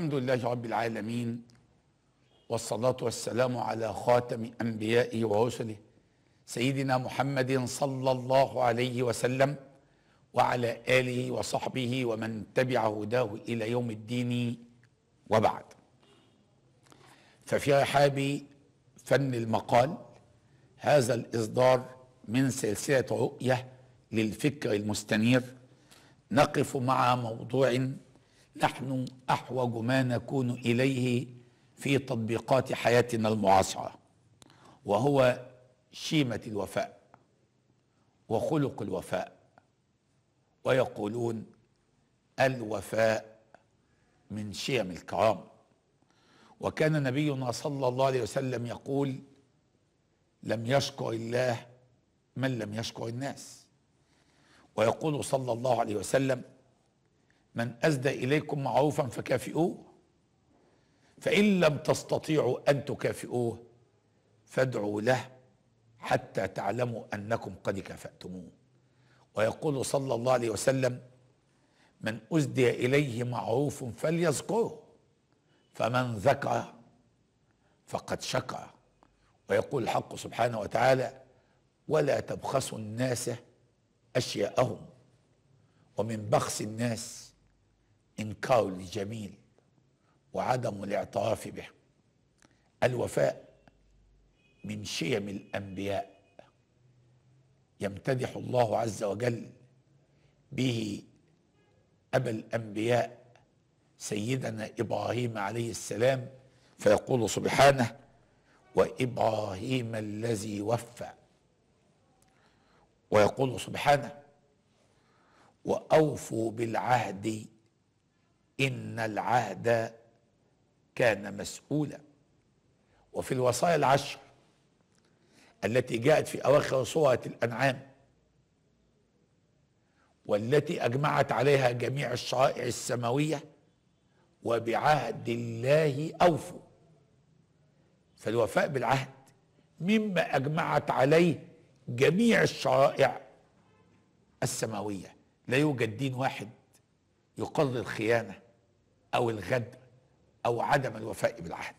الحمد لله رب العالمين والصلاة والسلام على خاتم أنبيائه ورسله سيدنا محمد صلى الله عليه وسلم وعلى آله وصحبه ومن تبع هداه إلى يوم الدين وبعد ففي رحاب فن المقال هذا الإصدار من سلسلة رؤية للفكر المستنير نقف مع موضوع نحن احوج ما نكون اليه في تطبيقات حياتنا المعاصره وهو شيمه الوفاء وخلق الوفاء ويقولون الوفاء من شيم الكرام وكان نبينا صلى الله عليه وسلم يقول لم يشكر الله من لم يشكر الناس ويقول صلى الله عليه وسلم من أسدى إليكم معروفا فكافئوه فإن لم تستطيعوا أن تكافئوه فادعوا له حتى تعلموا أنكم قد كافأتموه ويقول صلى الله عليه وسلم من أسدي إليه معروف فليذكره فمن ذكر فقد شكر ويقول الحق سبحانه وتعالى ولا تبخسوا الناس أشياءهم ومن بخس الناس إنكار الجميل وعدم الاعتراف به الوفاء من شيم الأنبياء يمتدح الله عز وجل به أبا الأنبياء سيدنا إبراهيم عليه السلام فيقول سبحانه وإبراهيم الذي وفى ويقول سبحانه وأوفوا بالعهد ان العهد كان مسؤولا وفي الوصايا العشر التي جاءت في اواخر سوره الانعام والتي اجمعت عليها جميع الشرائع السماويه وبعهد الله اوفوا فالوفاء بالعهد مما اجمعت عليه جميع الشرائع السماويه لا يوجد دين واحد يقلل الخيانه او الغدر او عدم الوفاء بالعهد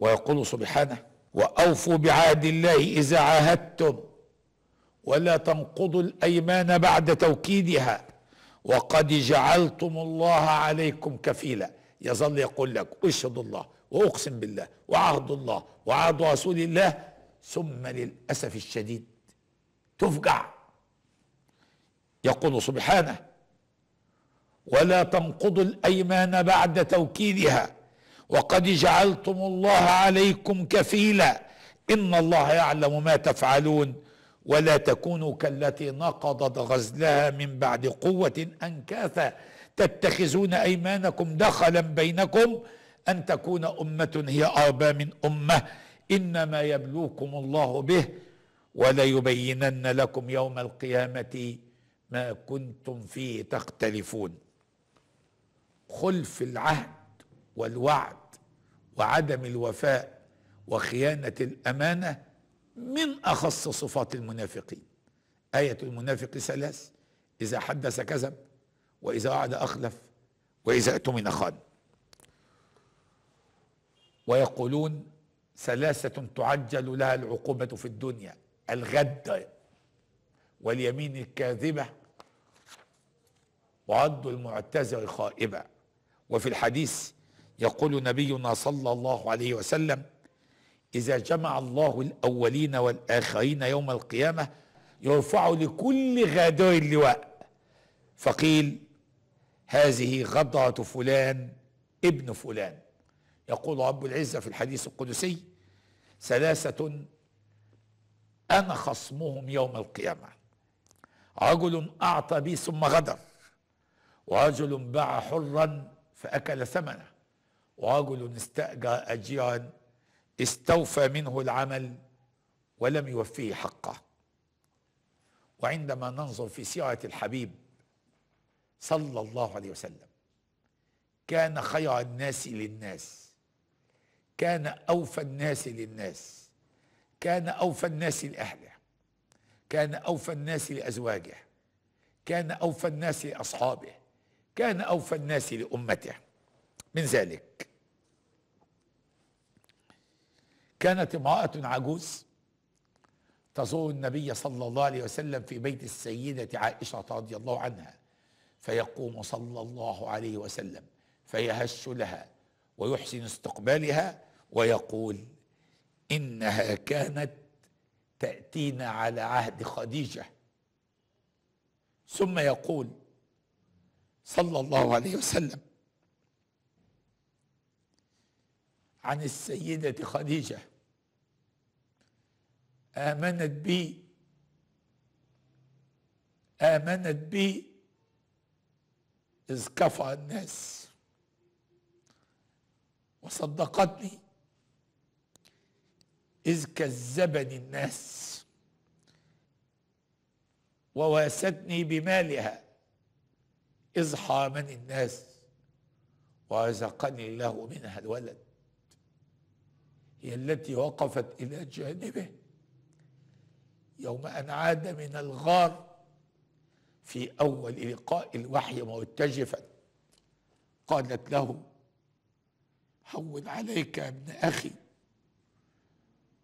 ويقول سبحانه واوفوا بعهد الله اذا عاهدتم ولا تنقضوا الايمان بعد توكيدها وقد جعلتم الله عليكم كفيلا يظل يقول لك اشهد الله واقسم بالله وعهد الله وعهد رسول الله ثم للاسف الشديد تفجع يقول سبحانه ولا تنقضوا الايمان بعد توكيدها وقد جعلتم الله عليكم كفيلا ان الله يعلم ما تفعلون ولا تكونوا كالتي نقضت غزلها من بعد قوه انكاثا تتخذون ايمانكم دخلا بينكم ان تكون امه هي اربى من امه انما يبلوكم الله به وليبينن لكم يوم القيامه ما كنتم فيه تختلفون خلف العهد والوعد وعدم الوفاء وخيانه الامانه من اخص صفات المنافقين ايه المنافق ثلاث اذا حدث كذب واذا وعد اخلف واذا اؤتمن خان ويقولون ثلاثه تعجل لها العقوبه في الدنيا الغد واليمين الكاذبه وعض المعتزر خائبه وفي الحديث يقول نبينا صلى الله عليه وسلم إذا جمع الله الأولين والآخرين يوم القيامة يرفع لكل غادر اللواء فقيل هذه غدرة فلان ابن فلان يقول رب العزة في الحديث القدسي ثلاثة أنا خصمهم يوم القيامة رجل أعطى بي ثم غدر ورجل باع حرا فأكل ثمنه ورجل استأجر أجيرا استوفى منه العمل ولم يوفيه حقه وعندما ننظر في سيرة الحبيب صلى الله عليه وسلم كان خير الناس للناس كان أوفى الناس للناس كان أوفى الناس لأهله كان أوفى الناس لأزواجه كان أوفى الناس لأصحابه كان أوفى الناس لأمته من ذلك كانت امرأة عجوز تزور النبي صلى الله عليه وسلم في بيت السيدة عائشة رضي الله عنها فيقوم صلى الله عليه وسلم فيهش لها ويحسن استقبالها ويقول إنها كانت تأتينا على عهد خديجة ثم يقول صلى الله عليه وسلم عن السيدة خديجة آمنت بي آمنت بي إذ كفى الناس وصدقتني إذ كذبني الناس وواستني بمالها اصحى من الناس ورزقني الله منها الولد هي التي وقفت الى جانبه يوم ان عاد من الغار في اول لقاء الوحي مرتجفا قالت له هون عليك يا ابن اخي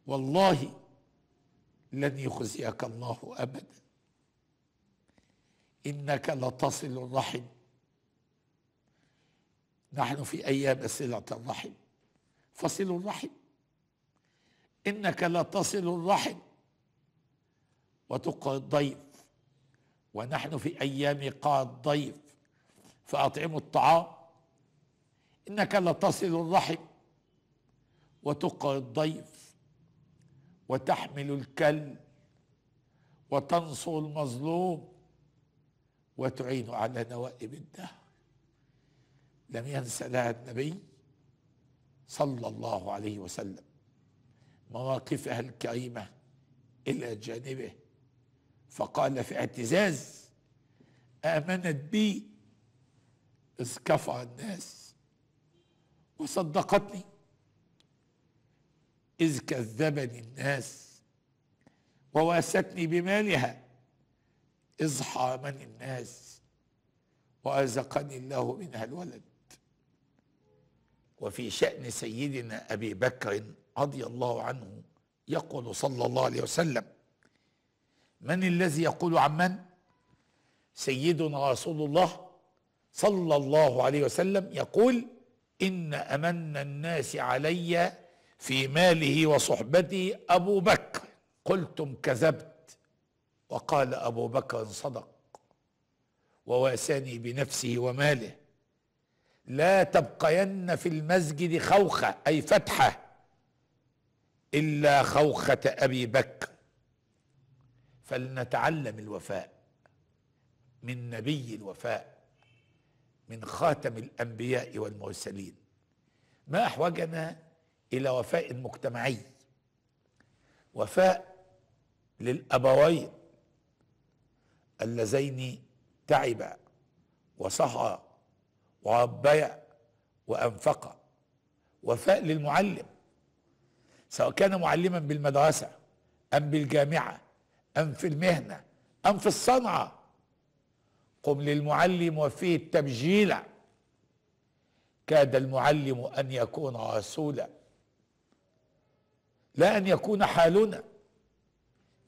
والله لن يخزيك الله ابدا إنك لتصل الرحم نحن في أيام صلة الرحم فصلوا الرحم إنك لتصل الرحم وتقري الضيف ونحن في أيام قاع الضيف فأطعموا الطعام إنك لتصل الرحم وتقري الضيف وتحمل الكل وتنصر المظلوم وتعين على نوائب الدهر لم ينس لها النبي صلى الله عليه وسلم مواقفها الكريمة إلى جانبه فقال في اعتزاز آمنت بي إذ كفر الناس وصدقتني إذ كذبني الناس وواستني بمالها اصحى من الناس وأزقني الله منها الولد وفي شأن سيدنا أبي بكر رضي الله عنه يقول صلى الله عليه وسلم من الذي يقول عن من سيدنا رسول الله صلى الله عليه وسلم يقول إن أمن الناس علي في ماله وصحبته أبو بكر قلتم كذبت وقال أبو بكر صدق وواساني بنفسه وماله لا تبقين في المسجد خوخة أي فتحة إلا خوخة أبي بكر فلنتعلم الوفاء من نبي الوفاء من خاتم الأنبياء والمرسلين ما أحوجنا إلى وفاء مجتمعي وفاء للأبوين اللذين تعبا وصحى وربيا وأنفقا وفاء للمعلم سواء كان معلما بالمدرسة أم بالجامعة أم في المهنة أم في الصنعة قم للمعلم وفيه التبجيل كاد المعلم أن يكون رسولا لا أن يكون حالنا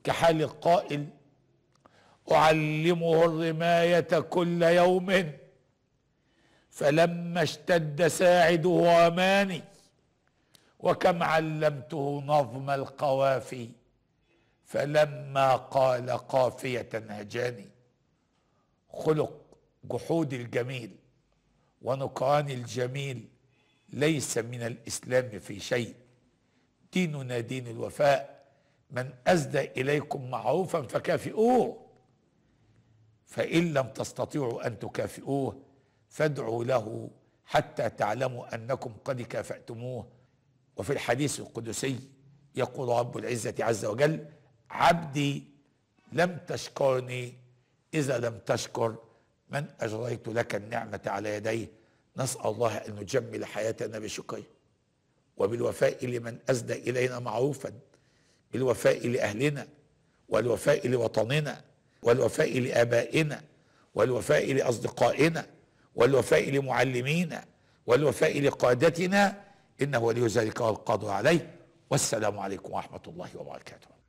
كحال القائل أعلمه الرماية كل يوم فلما اشتد ساعده وماني وكم علمته نظم القوافي فلما قال قافية هجاني خلق جحود الجميل ونكران الجميل ليس من الإسلام في شيء ديننا دين الوفاء من أسدى إليكم معروفا فكافئوه فإن لم تستطيعوا أن تكافئوه فادعوا له حتى تعلموا أنكم قد كافأتموه وفي الحديث القدسي يقول رب العزة عز وجل عبدي لم تشكرني إذا لم تشكر من أجريت لك النعمة على يديه نسأل الله أن نجمل حياتنا بشكره وبالوفاء لمن أسدى إلينا معروفا بالوفاء لأهلنا والوفاء لوطننا والوفاء لآبائنا والوفاء لأصدقائنا والوفاء لمعلمينا والوفاء لقادتنا إنه ولي ذلك والقادر عليه والسلام عليكم ورحمة الله وبركاته